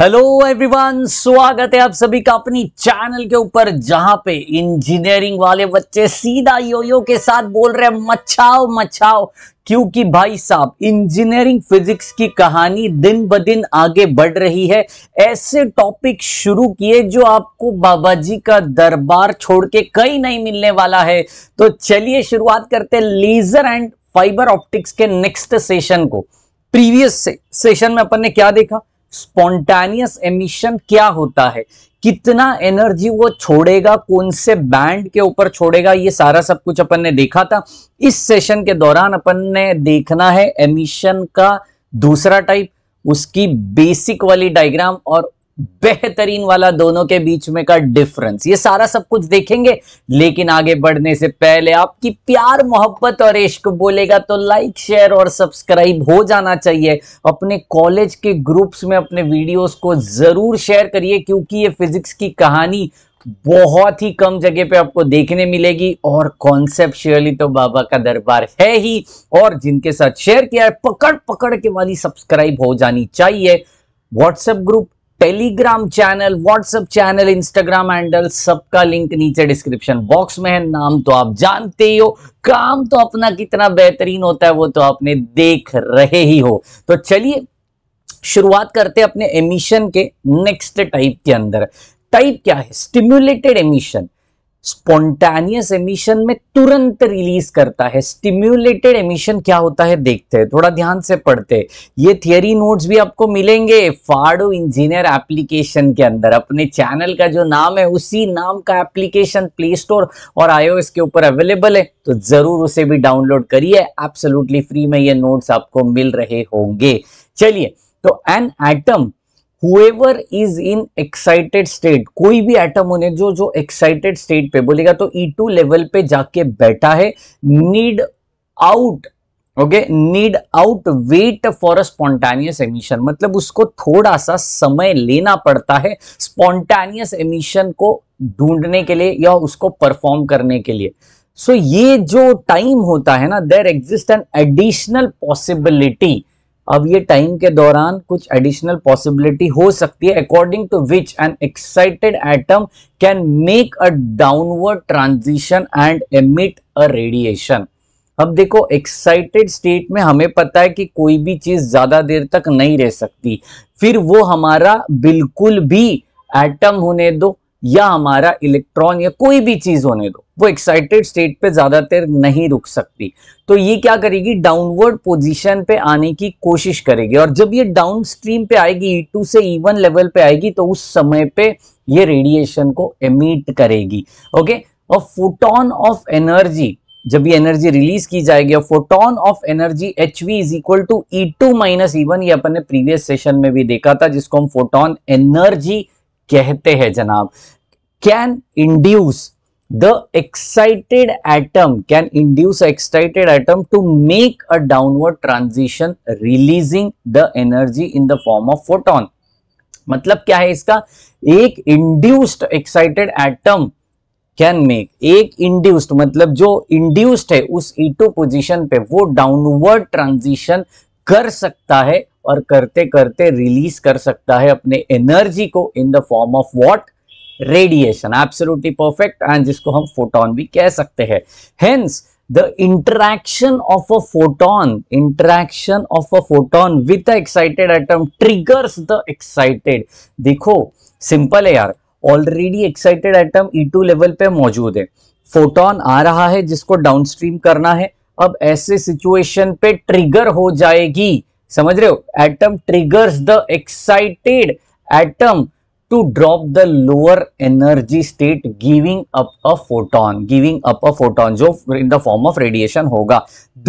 hello everyone स्वागत है आप सभी का अपनी चैनल के ऊपर जहां पे इंजीनियरिंग वाले बच्चे सीधा योयो के साथ बोल रहे हैं मच्छाओ मच्छाओ क्योंकि भाई साहब इंजीनियरिंग फिजिक्स की कहानी दिन ब दिन आगे बढ़ रही है ऐसे टॉपिक शुरू किए जो आपको बाबा जी का दरबार छोड़ के कहीं नहीं मिलने वाला है तो चलिए शुरुआत करते हैं लेजर एंड फाइबर ऑप्टिक्स के नेक्स्ट सेशन को प्रीवियस से, सेशन में अपन ने क्या देखा स्पॉन्टेनियस एमिशन क्या होता है कितना एनर्जी वो छोड़ेगा कौन से बैंड के ऊपर छोड़ेगा ये सारा सब कुछ अपन ने देखा था इस सेशन के दौरान अपन ने देखना है एमिशन का दूसरा टाइप उसकी बेसिक वाली डायग्राम और बेहतरीन वाला दोनों के बीच में का डिफरेंस ये सारा सब कुछ देखेंगे लेकिन आगे बढ़ने से पहले आपकी प्यार मोहब्बत और इश्क बोलेगा तो लाइक शेयर और सब्सक्राइब हो जाना चाहिए अपने कॉलेज के ग्रुप्स में अपने वीडियोस को जरूर शेयर करिए क्योंकि ये फिजिक्स की कहानी बहुत ही कम जगह पे आपको देखने मिलेगी और कॉन्सेप्चुअली तो बाबा का दरबार है ही और जिनके साथ शेयर किया है पकड़ पकड़ के वाली सब्सक्राइब हो जानी चाहिए WhatsApp group Telegram channel WhatsApp channel Instagram handle सबका लिंक नीचे डिस्क्रिप्शन बॉक्स में है नाम तो आप जानते ही हो काम तो अपना कितना बेहतरीन होता है वो तो आपने देख रहे ही हो तो चलिए शुरुआत करते हैं अपने एमिशन के नेक्स्ट टाइप के अंदर टाइप क्या है स्टिम्युलेटेड एमिशन स्पॉन्टेनियस एमिशन में तुरंत रिलीज करता है स्टिम्युलेटेड एमिशन क्या होता है देखते हैं थोड़ा ध्यान से पढ़ते हैं ये थियरी नोट्स भी आपको मिलेंगे फाड़ो इंजीनियर एप्लीकेशन के अंदर अपने चैनल का जो नाम है उसी नाम का एप्लीकेशन प्ले स्टोर और आईओएस के ऊपर अवेलेबल है तो जरूर उसे भी डाउनलोड करिए एप्सोलूटली फ्री में ये नोट्स आपको मिल रहे होंगे चलिए तो an atom however is in excited state कोई भी एटम होने जो जो एक्साइटेड स्टेट पे बोलेगा तो ई टू लेवल पे जाके बैठा है need not okay need not wait for a spontaneous emission मतलब उसको थोड़ा सा समय लेना पड़ता है स्पॉन्टेनियस एमिशन को ढूंढने के लिए या उसको परफॉर्म करने के लिए सो so, ये जो टाइम होता है ना there exist an additional possibility अब ये टाइम के दौरान कुछ एडिशनल पॉसिबिलिटी हो सकती है according to which an excited atom can make a downward transition and emit a radiation अब देखो एक्साइटेड स्टेट में हमें पता है कि कोई भी चीज ज्यादा देर तक नहीं रह सकती फिर वो हमारा बिल्कुल भी एटम होने दो या हमारा इलेक्ट्रॉन या कोई भी चीज होने दो वो एक्साइटेड स्टेट पे ज्यादातर नहीं रुक सकती तो ये क्या करेगी डाउनवर्ड पोजीशन पे आने की कोशिश करेगी और जब ये डाउन स्ट्रीम पे आएगी ई e टू से ई वन लेवल पे आएगी तो उस समय पे ये रेडिएशन को एमिट करेगी ओके और फोटोन ऑफ एनर्जी जब ये एनर्जी रिलीज की जाएगी और photon of energy h v is equal to E two minus E one ये अपन ने प्रीवियस सेशन में भी देखा था जिसको हम फोटोन एनर्जी कहते हैं जनाब can induce the excited atom can induce excited atom to make a downward transition releasing the energy in the form of photon मतलब क्या है इसका एक induced excited atom can make एक इंड्यूस्ड मतलब जो इंड्यूस्ड है उस E2 पोजीशन पे वो डाउनवर्ड ट्रांजिशन कर सकता है और करते करते रिलीज कर सकता है अपने एनर्जी को in the form of what radiation absolutely perfect and जिसको हम फोटोन भी कह सकते हैं hence the interaction of a photon interaction of a photon with excited atom triggers the excited देखो सिंपल है यार already excited atom E2 level पे मौजूद है फोटोन आ रहा है जिसको डाउनस्ट्रीम करना है अब ऐसे सिचुएशन पे ट्रिगर हो जाएगी समझ रहे हो atom triggers the excited atom to drop the lower energy state giving up a photon giving up a photon जो in the form of radiation होगा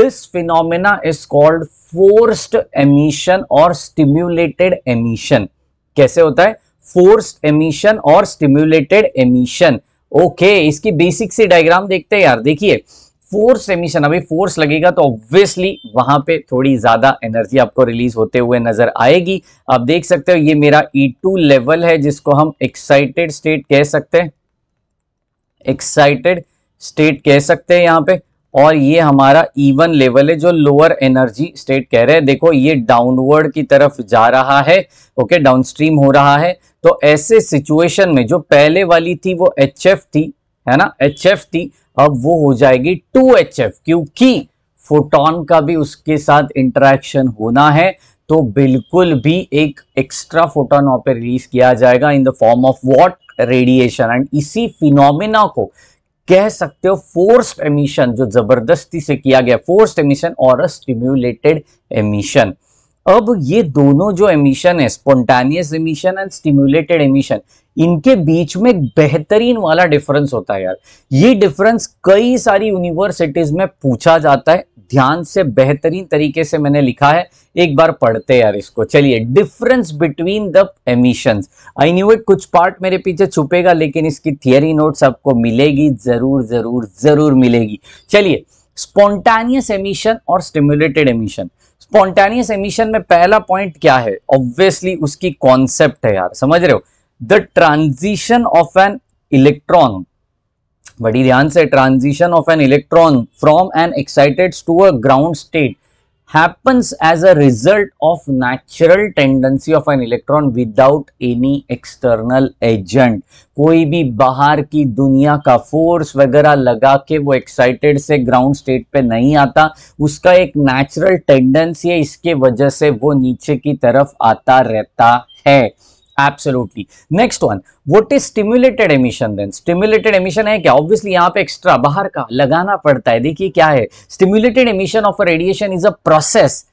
this phenomena is called forced emission or stimulated emission कैसे होता है forced emission और stimulated emission okay okay, इसकी basic सी diagram देखते हैं यार देखिए फोर्स एमिशन अभी फोर्स लगेगा तो ऑब्वियसली वहां पे थोड़ी ज्यादा एनर्जी आपको रिलीज होते हुए नजर आएगी आप देख सकते हो ये मेरा E2 लेवल है जिसको हम एक्साइटेड स्टेट कह सकते हैं एक्साइटेड स्टेट कह सकते हैं यहाँ पे और ये हमारा E1 लेवल है जो लोअर एनर्जी स्टेट कह रहे हैं देखो ये डाउनवर्ड की तरफ जा रहा है ओके डाउन हो रहा है तो ऐसे सिचुएशन में जो पहले वाली थी वो एच थी है ना एच थी अब वो हो जाएगी टू एच एफ क्योंकि फोटोन का भी उसके साथ इंटरेक्शन होना है तो बिल्कुल भी एक एक्स्ट्रा फोटोन वहां पे रिलीज किया जाएगा in the form of what radiation and इसी फिनोमिना को कह सकते हो फोर्स एमिशन जो जबरदस्ती से किया गया फोर्स एमिशन और अ स्टिम्युलेटेड एमिशन अब ये दोनों जो एमिशन है spontaneous emission and stimulated emission इनके बीच में बेहतरीन वाला डिफरेंस होता है यार ये डिफरेंस कई सारी यूनिवर्सिटीज में पूछा जाता है ध्यान से बेहतरीन तरीके से मैंने लिखा है एक बार पढ़ते यार इसको चलिए difference between the emission I knew it कुछ पार्ट मेरे पीछे छुपेगा लेकिन इसकी थियरी नोट्स आपको मिलेगी जरूर जरूर जरूर मिलेगी चलिए स्पॉन्टेनियस एमिशन और स्टिम्युलेटेड एमिशन स्पॉन्टेनियस एमिशन में पहला पॉइंट क्या है ऑब्वियसली उसकी कॉन्सेप्ट है यार समझ रहे हो the transition of an electron बड़ी ध्यान से transition of an electron from an excited to a ground state happens as a result of natural tendency of an electron without any external agent कोई भी बाहर की दुनिया का फोर्स वगैरह लगा के वो एक्साइटेड से ग्राउंड स्टेट पे नहीं आता उसका एक नेचुरल टेंडेंसी है इसके वजह से वो नीचे की तरफ आता रहता है absolutely next one what is stimulated emission then stimulated emission है क्या ऑब्वियसली यहाँ पे एक्स्ट्रा बाहर का लगाना पड़ता है देखिए क्या है stimulated emission of radiation is a process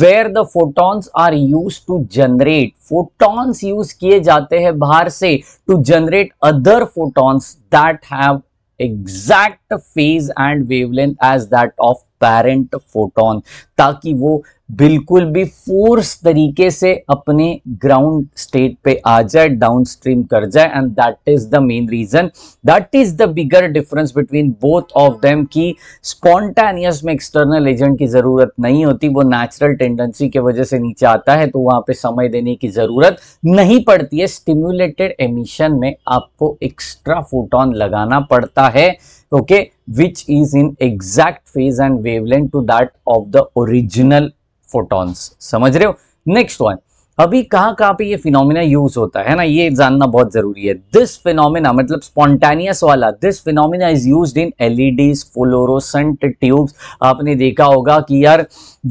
where the photons are use to generate photons use किए जाते हैं बाहर से to generate other photons that have exact phase and wavelength as that of parent photon ताकि वो बिल्कुल भी force तरीके से अपने ग्राउंड स्टेट पे आ जाए डाउन स्ट्रीम कर जाए and that is the main reason that is the bigger difference between both of them कि स्पॉन्टेनियस में एक्सटर्नल एजेंट की जरूरत नहीं होती वो नेचुरल टेंडेंसी के वजह से नीचे आता है तो वहां पे समय देने की जरूरत नहीं पड़ती है स्टिम्युलेटेड एमिशन में आपको एक्स्ट्रा फोटोन लगाना पड़ता है okay which is in exact phase and wavelength to that of the original photons समझ रहे हो नेक्स्ट वन अभी कहाँ कहाँ पे ये फिनोमिना यूज होता है ना ये जानना बहुत जरूरी है दिस फिनोमिना मतलब स्पॉन्टेनियस वाला this phenomena is use in LEDs fluorescent tubes आपने देखा होगा कि यार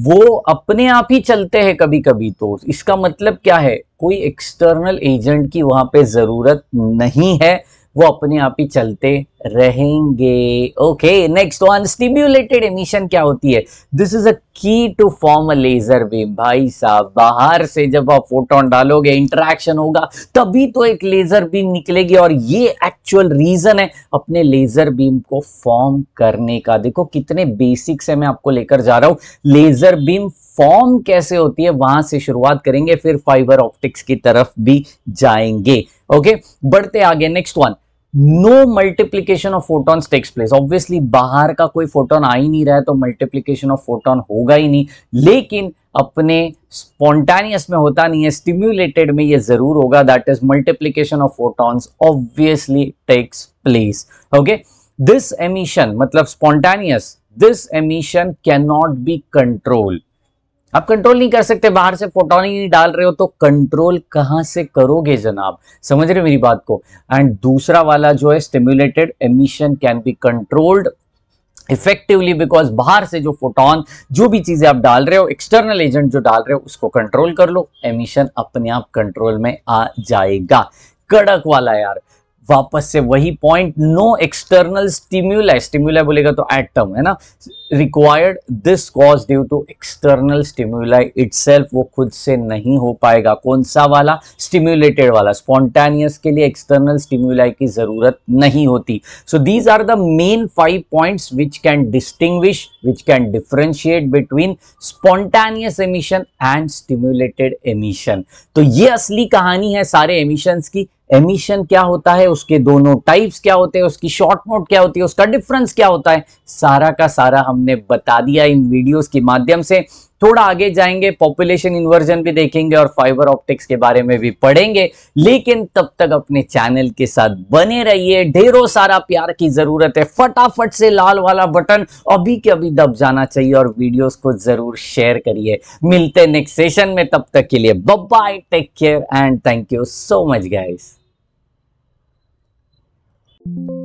वो अपने आप ही चलते हैं कभी कभी तो इसका मतलब क्या है कोई एक्सटर्नल एजेंट की वहां पे जरूरत नहीं है वो अपने आप ही चलते रहेंगे okay next one stimulated emission क्या होती है this is a key to form a laser wave भाई साहब बाहर से जब आप फोटोन डालोगे इंटरेक्शन होगा तभी तो एक लेजर बीम निकलेगी और ये एक्चुअल रीजन है अपने लेजर बीम को फॉर्म करने का देखो कितने बेसिक से मैं आपको लेकर जा रहा हूं लेजर बीम फॉर्म कैसे होती है वहां से शुरुआत करेंगे फिर फाइबर ऑप्टिक्स की तरफ भी जाएंगे ओके बढ़ते आगे next one no multiplication of photon takes place obviously बाहर का कोई फोटोन आ ही नहीं रहा है तो मल्टीप्लीकेशन ऑफ फोटोन होगा ही नहीं लेकिन अपने स्पॉन्टानियस में होता नहीं है स्टिम्युलेटेड में ये जरूर होगा that is multiplication of photons obviously takes place okay this emission मतलब spontaneous this emission can not be control आप कंट्रोल नहीं कर सकते बाहर से फोटोन ही नहीं डाल रहे हो तो कंट्रोल कहां से करोगे जनाब समझ रहे मेरी बात को एंड दूसरा वाला जो है stimulated emission can be controlled effectively because बाहर से जो फोटोन जो भी चीज़ें आप डाल रहे हो एक्सटर्नल एजेंट जो डाल रहे हो उसको कंट्रोल कर लो एमिशन अपने आप कंट्रोल में आ जाएगा कड़क वाला यार वापस से वही point no external stimula stimula बोलेगा तो एटम है ना required this cause due to external stimula it वो खुद से नहीं हो पाएगा कौन सा वाला स्टिम्यूलेटेड वाला स्पॉन्टेनियस के लिए एक्सटर्नल स्टिम्यूलाई की जरूरत नहीं होती so these are the main five points which can distinguish which can differentiate between spontaneous emission and stimulated emission तो ये असली कहानी है सारे एमिशंस की एमिशन क्या होता है उसके दोनों टाइप्स क्या होते हैं उसकी शॉर्ट नोट क्या होती है उसका डिफरेंस क्या होता है सारा का सारा हमने बता दिया इन वीडियोस के माध्यम से थोड़ा आगे जाएंगे पॉपुलेशन इन्वर्जन भी देखेंगे और फाइबर ऑप्टिक्स के बारे में भी पढ़ेंगे लेकिन तब तक अपने चैनल के साथ बने रहिए ढेरों सारा प्यार की जरूरत है फटाफट से लाल वाला बटन अभी के अभी दब जाना चाहिए और वीडियोस को जरूर शेयर करिए मिलते नेक्स्ट सेशन में तब तक के लिए Babbai take care and thank you so much guys you